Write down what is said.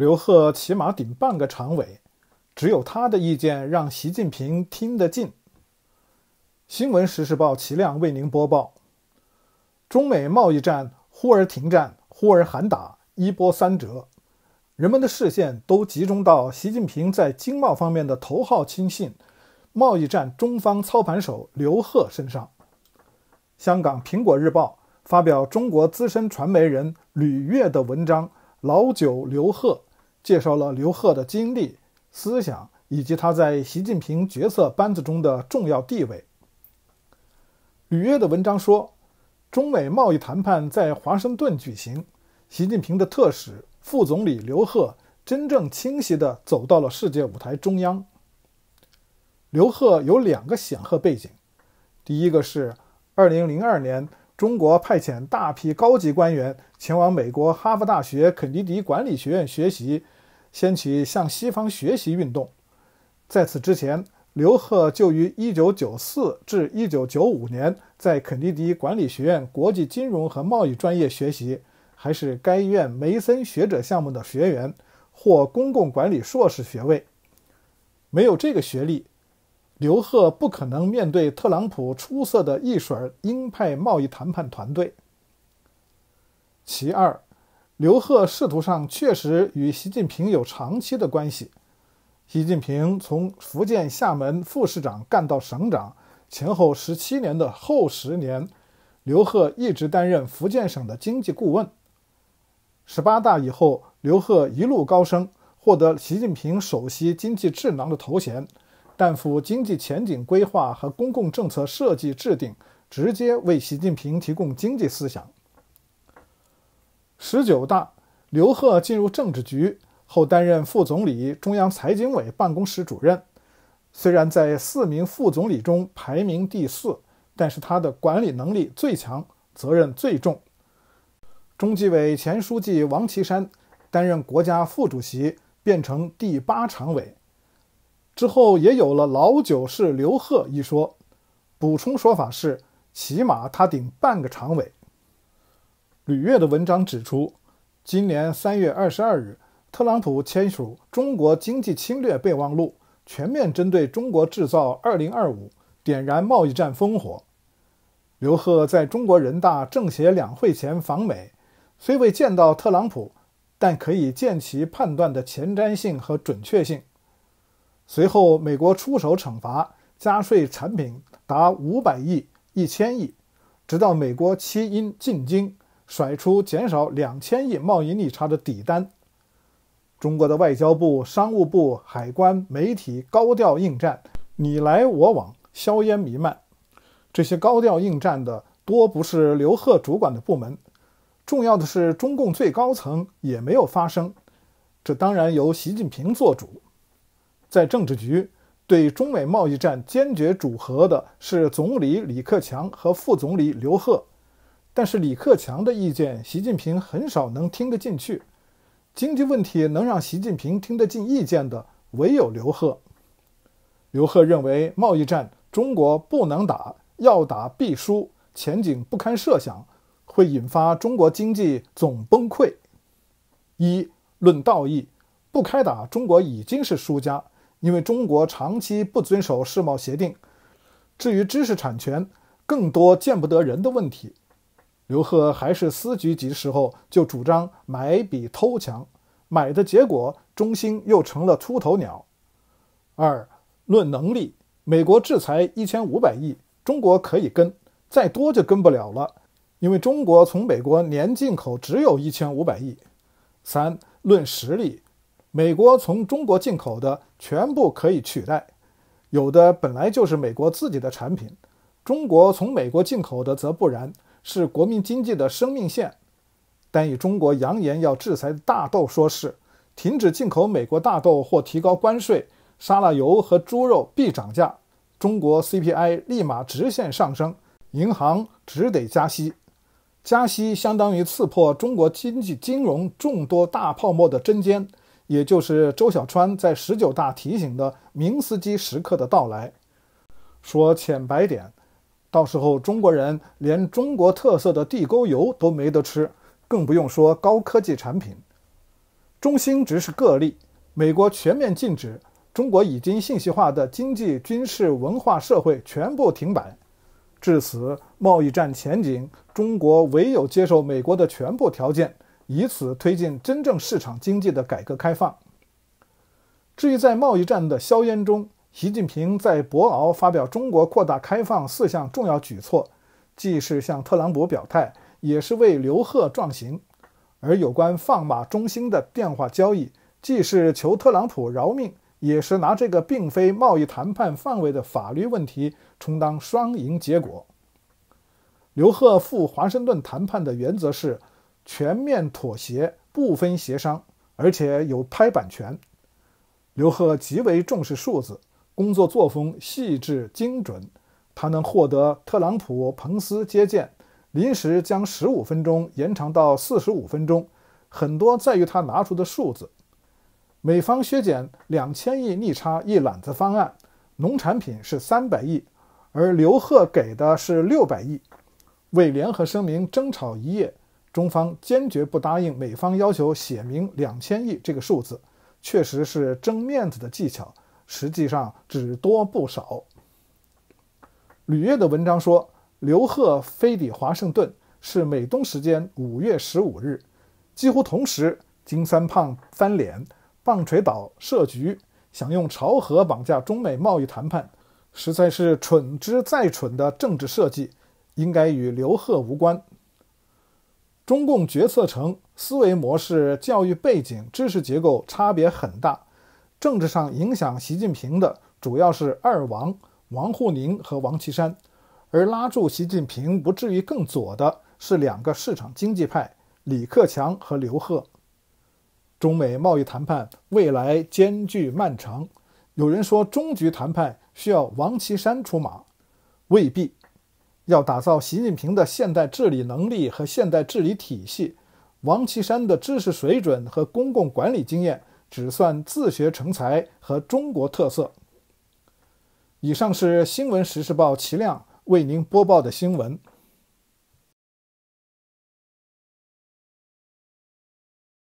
刘鹤起码顶半个常委，只有他的意见让习近平听得进。新闻时事报齐亮为您播报：中美贸易战忽而停战，忽而喊打，一波三折，人们的视线都集中到习近平在经贸方面的头号亲信、贸易战中方操盘手刘鹤身上。香港《苹果日报》发表中国资深传媒人吕越的文章《老九刘鹤》。介绍了刘贺的经历、思想以及他在习近平决策班子中的重要地位。吕约》的文章说，中美贸易谈判在华盛顿举行，习近平的特使、副总理刘贺真正清晰地走到了世界舞台中央。刘贺有两个显赫背景，第一个是2002年，中国派遣大批高级官员前往美国哈佛大学肯尼迪管理学院学习。掀起向西方学习运动。在此之前，刘鹤就于1994至1995年在肯尼迪管理学院国际金融和贸易专业学习，还是该院梅森学者项目的学员，获公共管理硕士学位。没有这个学历，刘贺不可能面对特朗普出色的一水鹰派贸易谈判团队。其二。刘贺仕途上确实与习近平有长期的关系。习近平从福建厦门副市长干到省长，前后十七年的后十年，刘贺一直担任福建省的经济顾问。十八大以后，刘贺一路高升，获得习近平首席经济智囊的头衔，担负经济前景规划和公共政策设计制定，直接为习近平提供经济思想。十九大，刘鹤进入政治局后担任副总理、中央财经委办公室主任。虽然在四名副总理中排名第四，但是他的管理能力最强，责任最重。中纪委前书记王岐山担任国家副主席，变成第八常委之后，也有了“老九是刘鹤”一说。补充说法是，起码他顶半个常委。吕越的文章指出，今年三月二十二日，特朗普签署《中国经济侵略备忘录》，全面针对中国制造二零二五，点燃贸易战烽火。刘鹤在中国人大政协两会前访美，虽未见到特朗普，但可以见其判断的前瞻性和准确性。随后，美国出手惩罚，加税产品达五百亿、一千亿，直到美国七因进京。甩出减少两千亿贸易逆差的底单，中国的外交部、商务部、海关、媒体高调应战，你来我往，硝烟弥漫。这些高调应战的多不是刘鹤主管的部门，重要的是中共最高层也没有发声，这当然由习近平做主。在政治局对中美贸易战坚决主和的是总理李克强和副总理刘鹤。但是李克强的意见，习近平很少能听得进去。经济问题能让习近平听得进意见的，唯有刘鹤。刘鹤认为，贸易战中国不能打，要打必输，前景不堪设想，会引发中国经济总崩溃。一论道义，不开打，中国已经是输家，因为中国长期不遵守世贸协定。至于知识产权，更多见不得人的问题。刘贺还是司局级时候就主张买比偷强，买的结果，中兴又成了出头鸟。二，论能力，美国制裁一千五百亿，中国可以跟，再多就跟不了了，因为中国从美国年进口只有一千五百亿。三，论实力，美国从中国进口的全部可以取代，有的本来就是美国自己的产品，中国从美国进口的则不然。是国民经济的生命线，但以中国扬言要制裁大豆说事，停止进口美国大豆或提高关税，沙拉油和猪肉必涨价，中国 CPI 立马直线上升，银行只得加息，加息相当于刺破中国经济金融众多大泡沫的针尖，也就是周小川在十九大提醒的明斯基时刻的到来，说浅白点。到时候，中国人连中国特色的地沟油都没得吃，更不用说高科技产品。中兴只是个例，美国全面禁止，中国已经信息化的经济、军事、文化、社会全部停摆。至此，贸易战前景，中国唯有接受美国的全部条件，以此推进真正市场经济的改革开放。至于在贸易战的硝烟中，习近平在博鳌发表中国扩大开放四项重要举措，既是向特朗普表态，也是为刘鹤壮行。而有关放马中心的电话交易，既是求特朗普饶命，也是拿这个并非贸易谈判范围的法律问题充当双赢结果。刘鹤赴华盛顿谈判的原则是全面妥协、不分协商，而且有拍板权。刘鹤极为重视数字。工作作风细致精准，他能获得特朗普、彭斯接见，临时将十五分钟延长到四十五分钟，很多在于他拿出的数字。美方削减两千亿逆差一揽子方案，农产品是三百亿，而刘贺给的是六百亿。为联合声明争吵一夜，中方坚决不答应美方要求写明两千亿这个数字，确实是争面子的技巧。实际上只多不少。吕越的文章说，刘贺飞抵华盛顿是美东时间五月十五日，几乎同时，金三胖翻脸，棒槌岛设局，想用朝核绑架中美贸易谈判，实在是蠢之再蠢的政治设计，应该与刘贺无关。中共决策层思维模式、教育背景、知识结构差别很大。政治上影响习近平的主要是二王王沪宁和王岐山，而拉住习近平不至于更左的是两个市场经济派李克强和刘鹤。中美贸易谈判未来艰巨漫长，有人说终局谈判需要王岐山出马，未必。要打造习近平的现代治理能力和现代治理体系，王岐山的知识水准和公共管理经验。只算自学成才和中国特色。以上是新闻时事报齐亮为您播报的新闻。